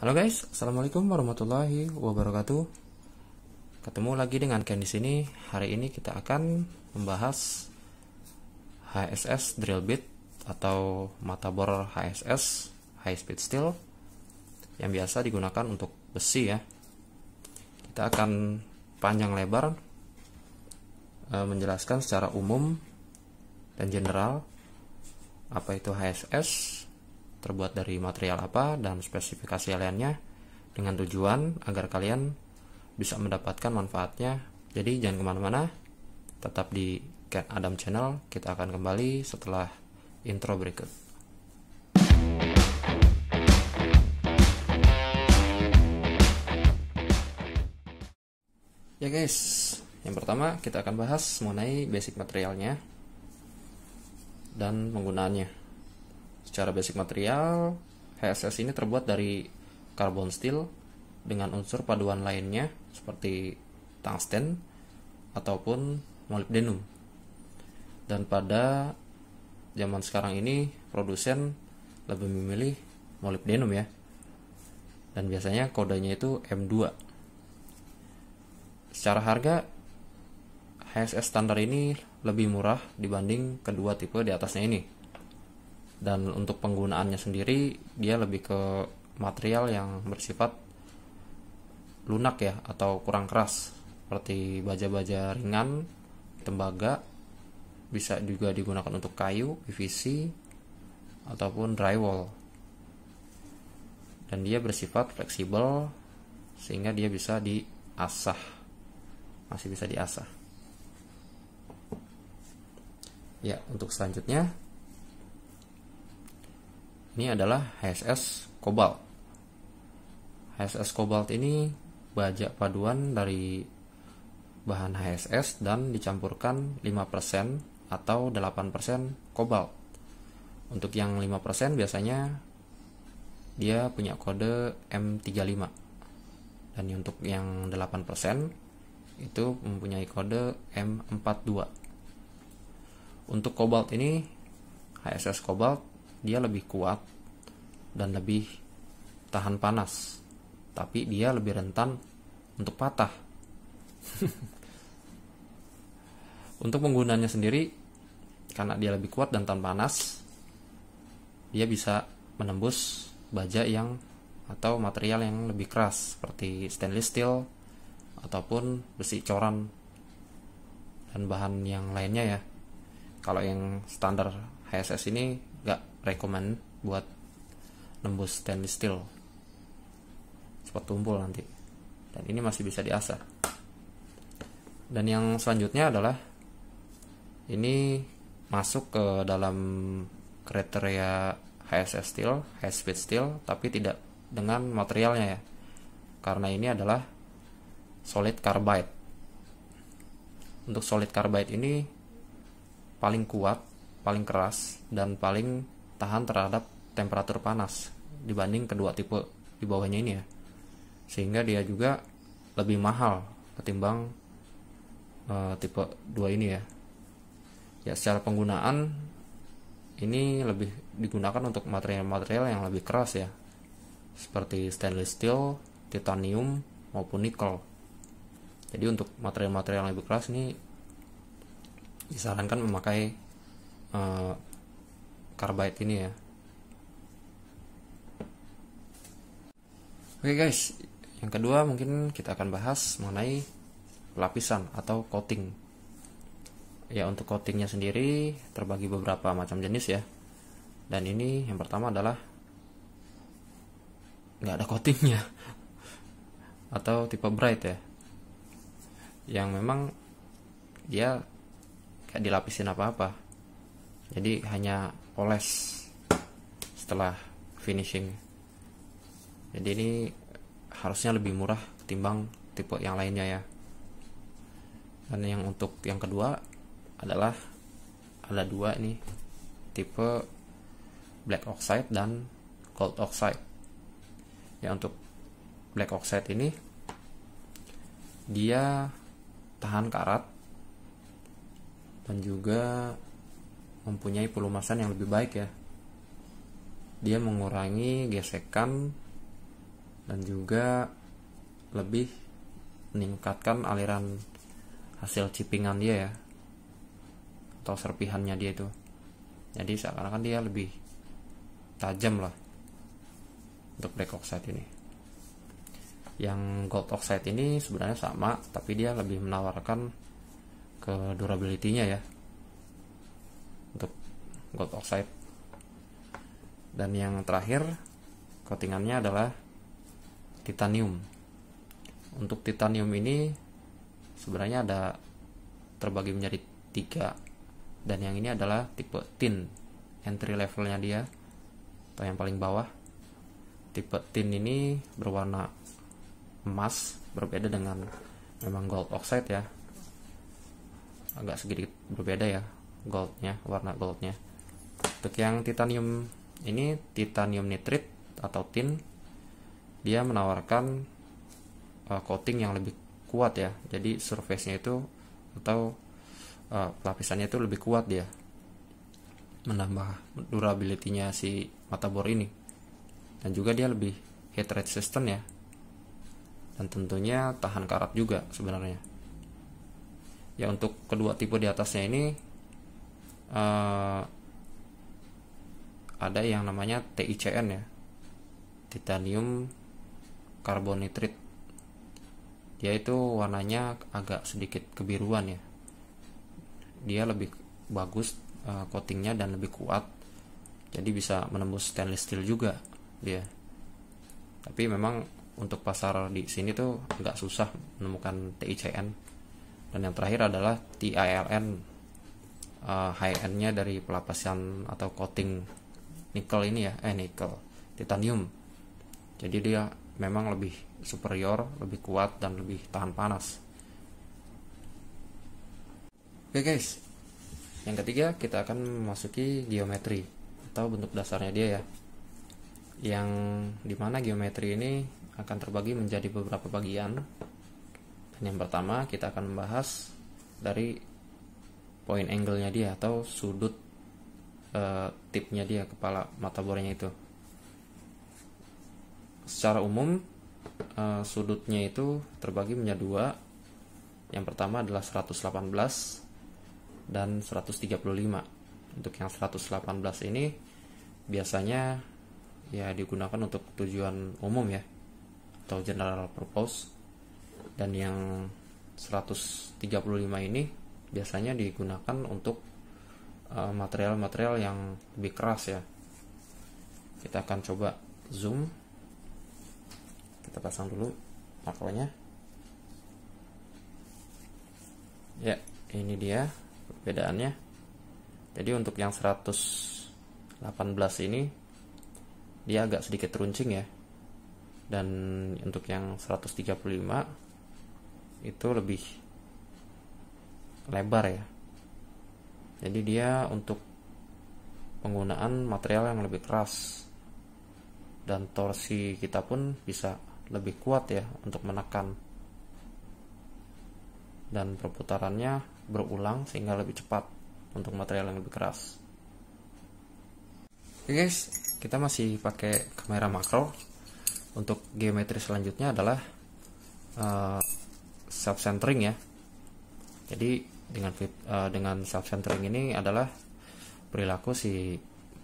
Halo guys, assalamualaikum warahmatullahi wabarakatuh. Ketemu lagi dengan Ken di sini. Hari ini kita akan membahas HSS drill bit atau mata bor HSS high speed steel yang biasa digunakan untuk besi ya. Kita akan panjang lebar e, menjelaskan secara umum dan general apa itu HSS, terbuat dari material apa dan spesifikasi lainnya dengan tujuan agar kalian bisa mendapatkan manfaatnya. Jadi jangan kemana-mana, tetap di Cat Adam Channel, kita akan kembali setelah intro berikut. Ya guys, yang pertama kita akan bahas mengenai basic materialnya dan penggunaannya. Secara basic material, HSS ini terbuat dari carbon steel dengan unsur paduan lainnya seperti tungsten ataupun molybdenum. Dan pada zaman sekarang ini produsen lebih memilih molybdenum ya. Dan biasanya kodenya itu M2. Secara harga HSS standar ini lebih murah dibanding kedua tipe di atasnya ini dan untuk penggunaannya sendiri dia lebih ke material yang bersifat lunak ya atau kurang keras seperti baja-baja ringan, tembaga, bisa juga digunakan untuk kayu, PVC ataupun drywall. Dan dia bersifat fleksibel sehingga dia bisa diasah. Masih bisa diasah. Ya, untuk selanjutnya ini adalah HSS Cobalt. HSS Cobalt ini baja paduan dari bahan HSS dan dicampurkan 5% atau 8% kobalt. Untuk yang 5% biasanya dia punya kode M35. Dan untuk yang 8% itu mempunyai kode M42. Untuk kobalt ini HSS kobalt dia lebih kuat dan lebih tahan panas, tapi dia lebih rentan untuk patah. untuk penggunanya sendiri, karena dia lebih kuat dan tahan panas, dia bisa menembus baja yang atau material yang lebih keras seperti stainless steel ataupun besi coran dan bahan yang lainnya ya. Kalau yang standar HSS ini nggak recommend buat nembus stainless steel cepat tumpul nanti dan ini masih bisa diasah dan yang selanjutnya adalah ini masuk ke dalam kriteria HSS steel, high speed steel, tapi tidak dengan materialnya ya. Karena ini adalah solid carbide. Untuk solid carbide ini paling kuat, paling keras, dan paling tahan terhadap temperatur panas dibanding kedua tipe di bawahnya ini ya sehingga dia juga lebih mahal ketimbang uh, tipe 2 ini ya ya secara penggunaan ini lebih digunakan untuk material-material yang lebih keras ya seperti stainless steel, titanium maupun nikel jadi untuk material-material yang lebih keras ini disarankan memakai uh, carbide ini ya oke guys yang kedua mungkin kita akan bahas mengenai lapisan atau coating ya untuk coatingnya sendiri terbagi beberapa macam jenis ya dan ini yang pertama adalah nggak ada coatingnya atau tipe bright ya yang memang dia kayak dilapisin apa-apa jadi hanya oles setelah finishing jadi ini harusnya lebih murah timbang tipe yang lainnya ya dan yang untuk yang kedua adalah ada dua nih tipe black oxide dan gold oxide ya untuk black oxide ini dia tahan karat dan juga mempunyai pelumasan yang lebih baik ya dia mengurangi gesekan dan juga lebih meningkatkan aliran hasil cipingan dia ya atau serpihannya dia itu jadi seakan-akan dia lebih tajam lah untuk black oxide ini yang gold oxide ini sebenarnya sama tapi dia lebih menawarkan ke durability-nya ya gold oxide dan yang terakhir coatingannya adalah titanium untuk titanium ini sebenarnya ada terbagi menjadi tiga dan yang ini adalah tipe tin entry levelnya dia atau yang paling bawah tipe tin ini berwarna emas berbeda dengan memang gold oxide ya agak sedikit berbeda ya goldnya warna goldnya untuk yang titanium ini titanium nitrit atau tin dia menawarkan uh, coating yang lebih kuat ya jadi surface-nya itu atau uh, lapisannya itu lebih kuat dia menambah durability-nya si mata bor ini dan juga dia lebih heat resistant ya dan tentunya tahan karat juga sebenarnya ya untuk kedua tipe di atasnya ini uh, ada yang namanya TICN ya titanium karbonitrit dia itu warnanya agak sedikit kebiruan ya dia lebih bagus eh, coatingnya dan lebih kuat jadi bisa menembus stainless steel juga dia tapi memang untuk pasar di sini tuh agak susah menemukan TICN dan yang terakhir adalah TILN uh, eh, high endnya dari pelapasan atau coating nikel ini ya eh nikel titanium jadi dia memang lebih superior lebih kuat dan lebih tahan panas oke guys yang ketiga kita akan memasuki geometri atau bentuk dasarnya dia ya yang dimana geometri ini akan terbagi menjadi beberapa bagian dan yang pertama kita akan membahas dari point angle-nya dia atau sudut Eh, tipnya dia kepala mata bornya itu secara umum eh, sudutnya itu terbagi menjadi dua yang pertama adalah 118 dan 135 untuk yang 118 ini biasanya ya digunakan untuk tujuan umum ya atau general purpose dan yang 135 ini biasanya digunakan untuk Eh, material-material yang lebih keras ya kita akan coba zoom kita pasang dulu makronya ya ini dia perbedaannya jadi untuk yang 118 ini dia agak sedikit runcing ya dan untuk yang 135 itu lebih lebar ya jadi dia untuk penggunaan material yang lebih keras dan torsi kita pun bisa lebih kuat ya untuk menekan dan perputarannya berulang sehingga lebih cepat untuk material yang lebih keras oke guys kita masih pakai kamera makro untuk geometri selanjutnya adalah uh, eh, self centering ya jadi dengan uh, dengan self centering ini adalah perilaku si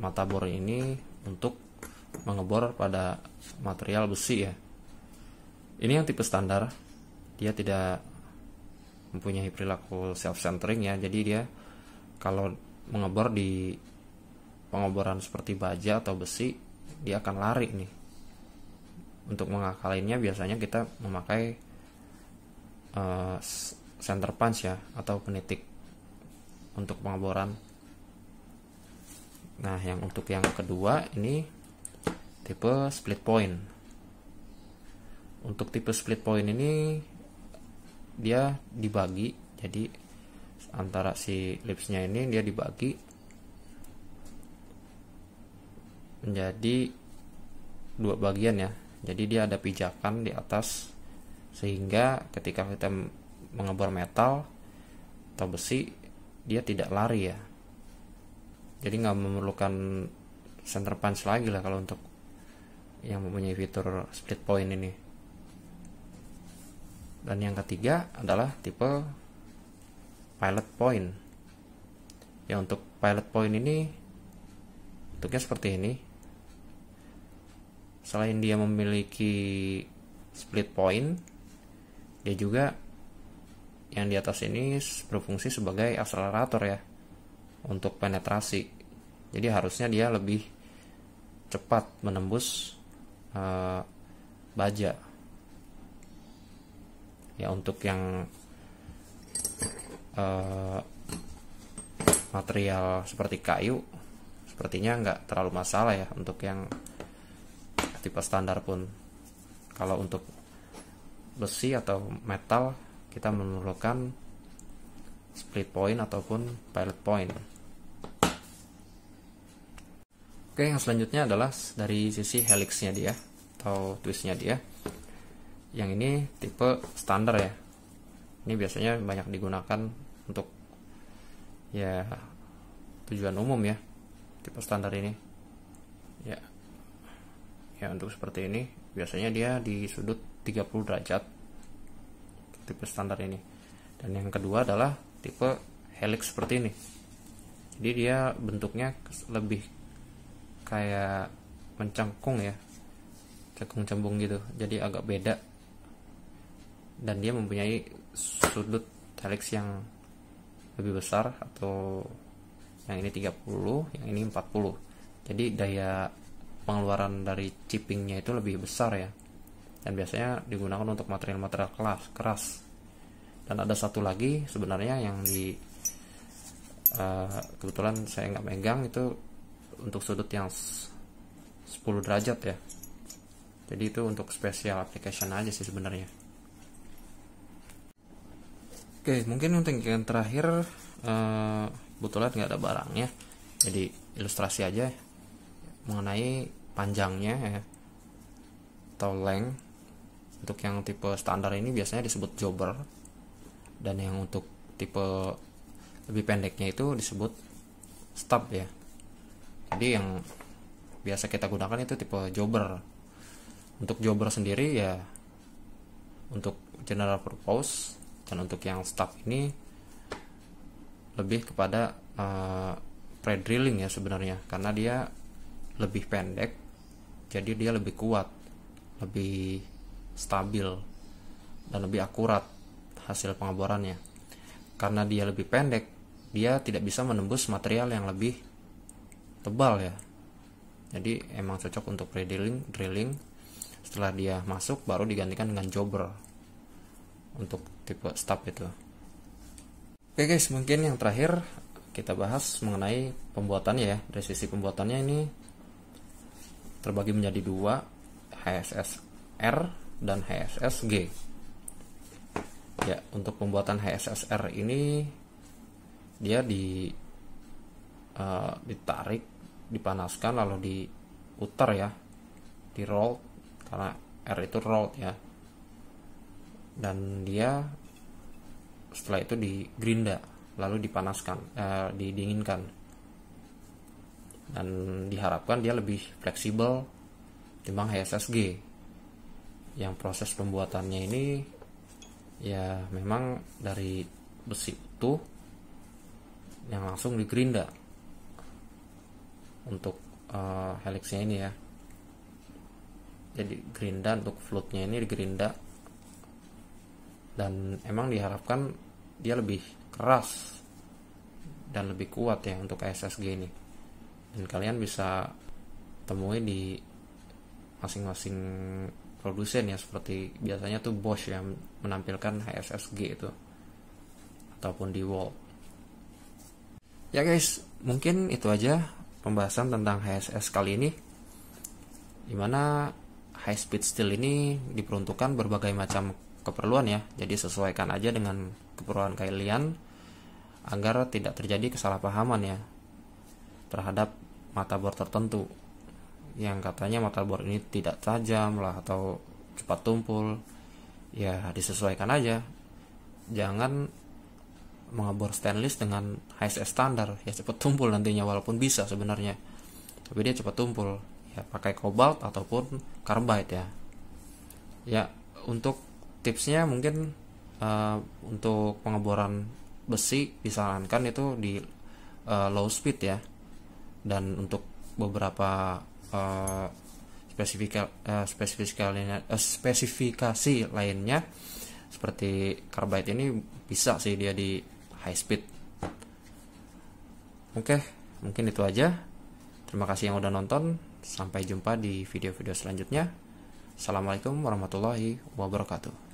mata bor ini untuk mengebor pada material besi ya. Ini yang tipe standar. Dia tidak mempunyai perilaku self centering ya. Jadi dia kalau mengebor di pengeboran seperti baja atau besi, dia akan lari nih. Untuk mengakalinya biasanya kita memakai uh, center punch ya atau penitik untuk pengeboran nah yang untuk yang kedua ini tipe split point untuk tipe split point ini dia dibagi jadi antara si lipsnya ini dia dibagi menjadi dua bagian ya jadi dia ada pijakan di atas sehingga ketika kita mengebor metal atau besi dia tidak lari ya jadi nggak memerlukan center punch lagi lah kalau untuk yang mempunyai fitur split point ini dan yang ketiga adalah tipe pilot point ya untuk pilot point ini bentuknya seperti ini selain dia memiliki split point dia juga yang di atas ini berfungsi sebagai akselerator ya untuk penetrasi. Jadi harusnya dia lebih cepat menembus uh, baja. Ya untuk yang uh, material seperti kayu sepertinya nggak terlalu masalah ya untuk yang tipe standar pun kalau untuk besi atau metal kita memerlukan split point ataupun pilot point. Oke, yang selanjutnya adalah dari sisi helixnya dia atau twistnya dia. Yang ini tipe standar ya. Ini biasanya banyak digunakan untuk ya tujuan umum ya. Tipe standar ini. Ya. Ya, untuk seperti ini biasanya dia di sudut 30 derajat tipe standar ini dan yang kedua adalah tipe helix seperti ini jadi dia bentuknya lebih kayak mencangkung ya cekung cembung gitu jadi agak beda dan dia mempunyai sudut helix yang lebih besar atau yang ini 30 yang ini 40 jadi daya pengeluaran dari chippingnya itu lebih besar ya dan biasanya digunakan untuk material-material keras keras dan ada satu lagi sebenarnya yang di uh, kebetulan saya nggak megang itu untuk sudut yang 10 derajat ya jadi itu untuk special application aja sih sebenarnya oke mungkin untuk yang terakhir eh, uh, kebetulan nggak ada barangnya jadi ilustrasi aja mengenai panjangnya ya atau length untuk yang tipe standar ini biasanya disebut jobber dan yang untuk tipe lebih pendeknya itu disebut stub ya jadi yang biasa kita gunakan itu tipe jobber untuk jobber sendiri ya untuk general purpose dan untuk yang stub ini lebih kepada uh, pre-drilling ya sebenarnya karena dia lebih pendek jadi dia lebih kuat lebih stabil dan lebih akurat hasil pengeborannya. Karena dia lebih pendek, dia tidak bisa menembus material yang lebih tebal ya. Jadi emang cocok untuk pre-drilling, drilling. Setelah dia masuk baru digantikan dengan jobber untuk tipe stab itu. Oke guys, mungkin yang terakhir kita bahas mengenai pembuatannya ya. Dari sisi pembuatannya ini terbagi menjadi dua, HSSR dan HSSG. Ya, untuk pembuatan HSSR ini dia di uh, ditarik, dipanaskan lalu diputar ya, di roll karena R itu roll ya. Dan dia setelah itu digerinda lalu dipanaskan, uh, didinginkan. Dan diharapkan dia lebih fleksibel timbang HSSG yang proses pembuatannya ini ya memang dari besi utuh yang langsung digerinda untuk uh, helixnya ini ya jadi gerinda untuk floatnya ini digerinda dan emang diharapkan dia lebih keras dan lebih kuat ya untuk SSG ini dan kalian bisa temui di masing-masing produsen ya seperti biasanya tuh Bosch yang menampilkan HSSG itu ataupun di wall. Ya guys, mungkin itu aja pembahasan tentang HSS kali ini. Dimana high speed steel ini diperuntukkan berbagai macam keperluan ya. Jadi sesuaikan aja dengan keperluan kalian agar tidak terjadi kesalahpahaman ya terhadap mata bor tertentu yang katanya mata bor ini tidak tajam lah atau cepat tumpul ya disesuaikan aja jangan mengebor stainless dengan HSS standar ya cepat tumpul nantinya walaupun bisa sebenarnya tapi dia cepat tumpul ya pakai cobalt ataupun carbide ya ya untuk tipsnya mungkin uh, untuk pengeboran besi disarankan itu di uh, low speed ya dan untuk beberapa Eh, spesifikasi eh, eh, spesifikasi lainnya seperti carbide ini bisa sih dia di high speed. Oke, mungkin itu aja. Terima kasih yang udah nonton. Sampai jumpa di video-video selanjutnya. Assalamualaikum warahmatullahi wabarakatuh.